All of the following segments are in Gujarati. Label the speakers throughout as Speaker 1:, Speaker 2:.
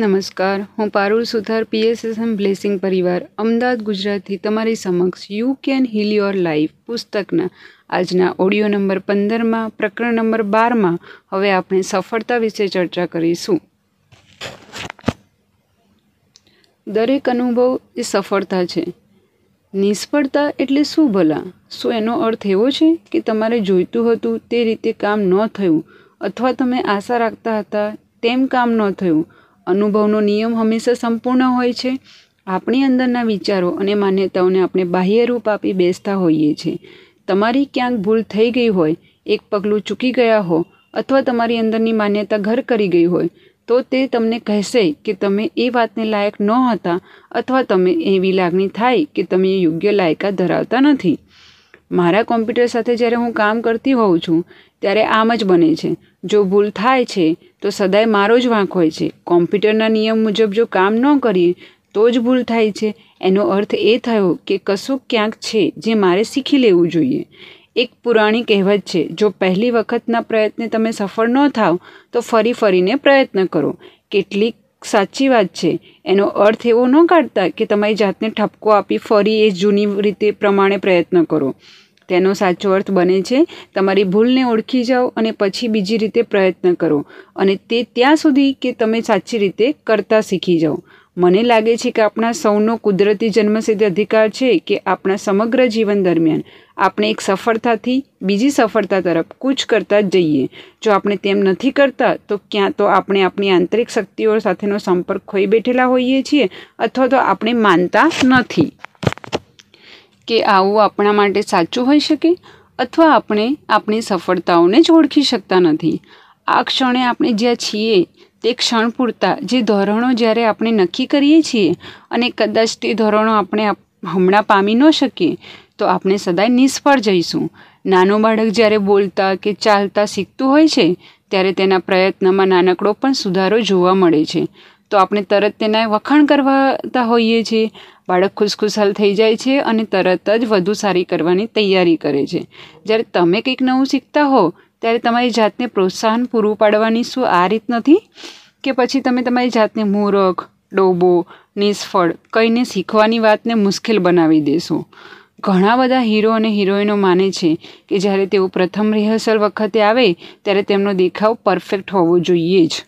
Speaker 1: નમસ્કાર હું પારુલ સુથાર પીએસએસએમ બ્લેસિંગ પરિવાર અમદાવાદ ગુજરાતથી તમારી સમક્ષ you can heal your life પુસ્તકના આજના ઓડિયો નંબર પંદરમાં પ્રકરણ નંબર બારમાં હવે આપણે સફળતા વિશે ચર્ચા કરીશું દરેક અનુભવ એ સફળતા છે નિષ્ફળતા એટલે શું ભલા શું એનો અર્થ એવો છે કે તમારે જોઈતું હતું તે રીતે કામ ન થયું અથવા તમે આશા રાખતા હતા તેમ કામ ન થયું અનુભવનો નિયમ હંમેશા સંપૂર્ણ હોય છે આપણી અંદરના વિચારો અને માન્યતાઓને આપણે બાહ્ય રૂપ આપી બેસતા હોઈએ છીએ તમારી ક્યાંક ભૂલ થઈ ગઈ હોય એક પગલું ચૂકી ગયા હો અથવા તમારી અંદરની માન્યતા ઘર કરી ગઈ હોય તો તે તમને કહેશે કે તમે એ વાતને લાયક નહોતા અથવા તમે એવી લાગણી થાય કે તમે યોગ્ય લાયકા ધરાવતા નથી મારા કોમ્પ્યુટર સાથે જ્યારે હું કામ કરતી હોઉં છું ત્યારે આમ જ બને છે જો ભૂલ થાય છે તો સદાય મારો જ વાંક હોય છે કોમ્પ્યુટરના નિયમ મુજબ જો કામ ન કરીએ તો જ ભૂલ થાય છે એનો અર્થ એ થયો કે કશું ક્યાંક છે જે મારે શીખી લેવું જોઈએ એક પુરાણી કહેવત છે જો પહેલી વખતના પ્રયત્ને તમે સફળ ન થાવ તો ફરી ફરીને પ્રયત્ન કરો કેટલીક સાચી વાત છે એનો અર્થ એવો ન કાઢતા કે તમારી જાતને ઠપકો આપી ફરી એ જૂની રીતે પ્રમાણે પ્રયત્ન કરો તેનો સાચો અર્થ બને છે તમારી ભૂલને ઓળખી જાઓ અને પછી બીજી રીતે પ્રયત્ન કરો અને તે ત્યાં સુધી કે તમે સાચી રીતે કરતા શીખી જાઓ મને લાગે છે કે આપણા સૌનો કુદરતી જન્મસિદ્ધ અધિકાર છે કે આપણા સમગ્ર જીવન દરમિયાન આપણે એક સફળતાથી બીજી સફળતા તરફ કૂચ કરતા જ જઈએ જો આપણે તેમ નથી કરતા તો ક્યાં તો આપણે આપણી આંતરિક શક્તિઓ સાથેનો સંપર્ક ખોઈ બેઠેલા હોઈએ છીએ અથવા તો આપણે માનતા નથી કે આવું આપણા માટે સાચું હોઈ શકે અથવા આપણે આપણી સફળતાઓને જ ઓળખી શકતા નથી આ ક્ષણે આપણે જ્યાં છીએ તે ક્ષણ પૂરતા જે ધોરણો જ્યારે આપણે નક્કી કરીએ છીએ અને કદાચ તે ધોરણો આપણે હમણાં પામી ન શકીએ તો આપણે સદાય નિષ્ફળ જઈશું નાનો બાળક જ્યારે બોલતા કે ચાલતા શીખતું હોય છે ત્યારે તેના પ્રયત્નમાં નાનકડો પણ સુધારો જોવા મળે છે તો આપણે તરત તેના વખાણ કરવાતા હોઈએ છીએ બાળક ખુશખુશાલ થઈ જાય છે અને તરત જ વધુ સારી કરવાની તૈયારી કરે છે જ્યારે તમે કંઈક નવું શીખતા હો ત્યારે તમારી જાતને પ્રોત્સાહન પૂરું પાડવાની શું આ રીત નથી કે પછી તમે તમારી જાતને મૂરખ ડોબો નિષ્ફળ કહીને શીખવાની વાતને મુશ્કેલ બનાવી દેશો ઘણા બધા હીરો અને હિરોઈનો માને છે કે જ્યારે તેઓ પ્રથમ રિહર્સલ વખતે આવે ત્યારે તેમનો દેખાવ પરફેક્ટ હોવો જોઈએ જ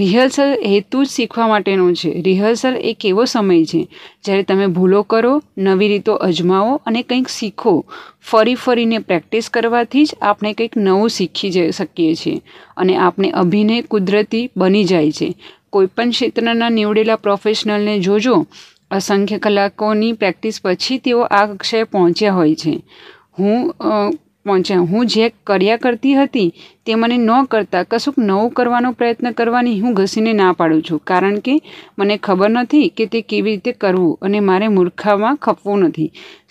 Speaker 1: રિહર્સલ હેતુ જ શીખવા માટેનો છે રિહર્સલ એક એવો સમય છે જ્યારે તમે ભૂલો કરો નવી રીતો અજમાવો અને કંઈક શીખો ફરી ફરીને પ્રેક્ટિસ કરવાથી જ આપણે કંઈક નવું શીખી જઈ શકીએ છીએ અને આપણે અભિનય કુદરતી બની જાય છે કોઈપણ ક્ષેત્રના નીવડેલા પ્રોફેશનલને જોજો અસંખ્ય કલાકોની પ્રેક્ટિસ પછી તેઓ આ કક્ષાએ પહોંચ્યા હોય છે હું પહોંચ્યા હું જે કર્યા કરતી હતી તે મને ન કરતાં કશુંક નવું કરવાનો પ્રયત્ન કરવાની હું ઘસીને ના પાડું છું કારણ કે મને ખબર નથી કે તે કેવી રીતે કરવું અને મારે મૂર્ખામાં ખપવું નથી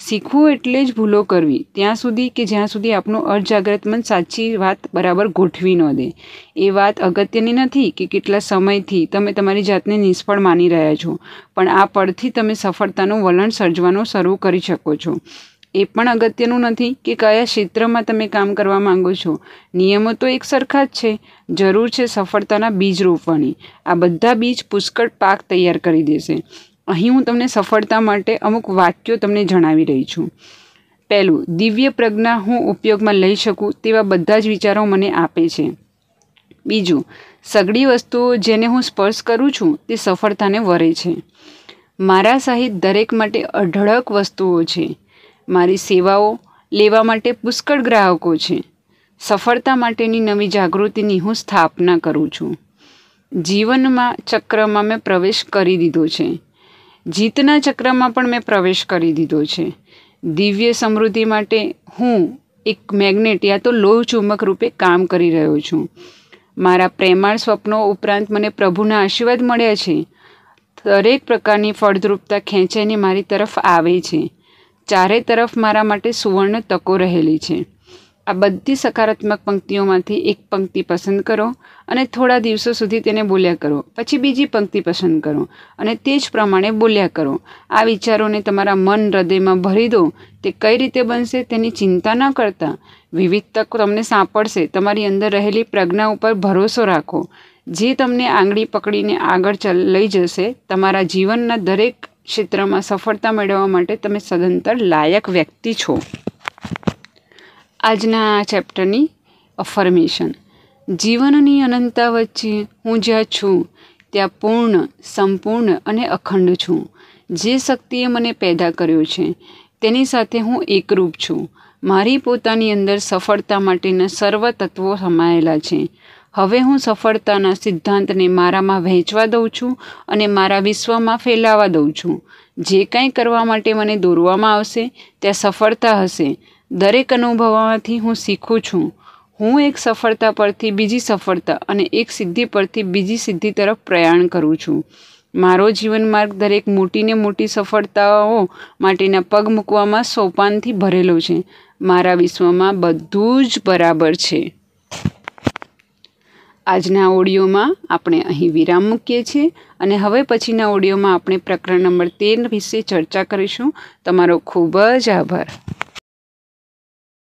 Speaker 1: શીખવું એટલે જ ભૂલો કરવી ત્યાં સુધી કે જ્યાં સુધી આપણું અર્ધજાગ્રત મન સાચી વાત બરાબર ગોઠવી ન દે એ વાત અગત્યની નથી કે કેટલા સમયથી તમે તમારી જાતને નિષ્ફળ માની રહ્યા છો પણ આ પરથી તમે સફળતાનું વલણ સર્જવાનું શરૂ કરી શકો છો એ પણ અગત્યનું નથી કે કયા ક્ષેત્રમાં તમે કામ કરવા માંગો છો નિયમો તો એક સરખા જ છે જરૂર છે સફળતાના બીજ રોપવાની આ બધા બીજ પુષ્કળ પાક તૈયાર કરી દેશે અહીં હું તમને સફળતા માટે અમુક વાક્યો તમને જણાવી રહી છું પહેલું દિવ્ય પ્રજ્ઞા હું ઉપયોગમાં લઈ શકું તેવા બધા જ વિચારો મને આપે છે બીજું સગડી વસ્તુઓ જેને હું સ્પર્શ કરું છું તે સફળતાને વરે છે મારા સહિત દરેક માટે અઢળક વસ્તુઓ છે મારી સેવાઓ લેવા માટે પુષ્કળ ગ્રાહકો છે સફળતા માટેની નવી જાગૃતિની હું સ્થાપના કરું છું જીવનમાં ચક્રમાં મેં પ્રવેશ કરી દીધો છે જીતના ચક્રમાં પણ મેં પ્રવેશ કરી દીધો છે દિવ્ય સમૃદ્ધિ માટે હું એક મેગ્નેટ યા તો લોહ ચુંબક રૂપે કામ કરી રહ્યો છું મારા પ્રેમાળ સ્વપ્નો ઉપરાંત મને પ્રભુના આશીર્વાદ મળ્યા છે દરેક પ્રકારની ફળદ્રુપતા ખેંચાઈને મારી તરફ આવે છે ચારે તરફ મારા માટે સુવર્ણ તકો રહેલી છે આ બધી સકારાત્મક પંક્તિઓમાંથી એક પંક્તિ પસંદ કરો અને થોડા દિવસો સુધી તેને બોલ્યા કરો પછી બીજી પંક્તિ પસંદ કરો અને તે જ પ્રમાણે બોલ્યા કરો આ વિચારોને તમારા મન હૃદયમાં ભરી દો તે કઈ રીતે બનશે તેની ચિંતા ન કરતા વિવિધ તક તમને સાંપડશે તમારી અંદર રહેલી પ્રજ્ઞા ઉપર ભરોસો રાખો જે તમને આંગળી પકડીને આગળ લઈ જશે તમારા જીવનના દરેક ક્ષેત્રમાં સફળતા મેળવવા માટે તમે સદંતર લાયક વ્યક્તિ છો આજના ચેપ્ટરની અફર્મેશન જીવનની અનંતતા વચ્ચે હું જ્યાં છું ત્યાં પૂર્ણ સંપૂર્ણ અને અખંડ છું જે શક્તિએ મને પેદા કર્યો છે તેની સાથે હું એકરૂપ છું મારી પોતાની અંદર સફળતા માટેના સર્વ તત્વો સમાયેલા છે હવે હું સફળતાના સિદ્ધાંતને મારામાં વહેંચવા દઉં છું અને મારા વિશ્વમાં ફેલાવા દઉં છું જે કાંઈ કરવા માટે મને દોરવામાં આવશે ત્યાં સફળતા હશે દરેક અનુભવમાંથી હું શીખું છું હું એક સફળતા પરથી બીજી સફળતા અને એક સિદ્ધિ પરથી બીજી સિદ્ધિ તરફ પ્રયાણ કરું છું મારો જીવન માર્ગ દરેક મોટીને મોટી સફળતાઓ માટેના પગ મૂકવામાં સોપાનથી ભરેલો છે મારા વિશ્વમાં બધું જ બરાબર છે આજના ઓડિયોમાં આપણે અહીં વિરામ મૂકીએ છીએ અને હવે પછીના ઓડિયોમાં આપણે પ્રકરણ નંબર તેર વિશે ચર્ચા કરીશું તમારો ખૂબ જ આભાર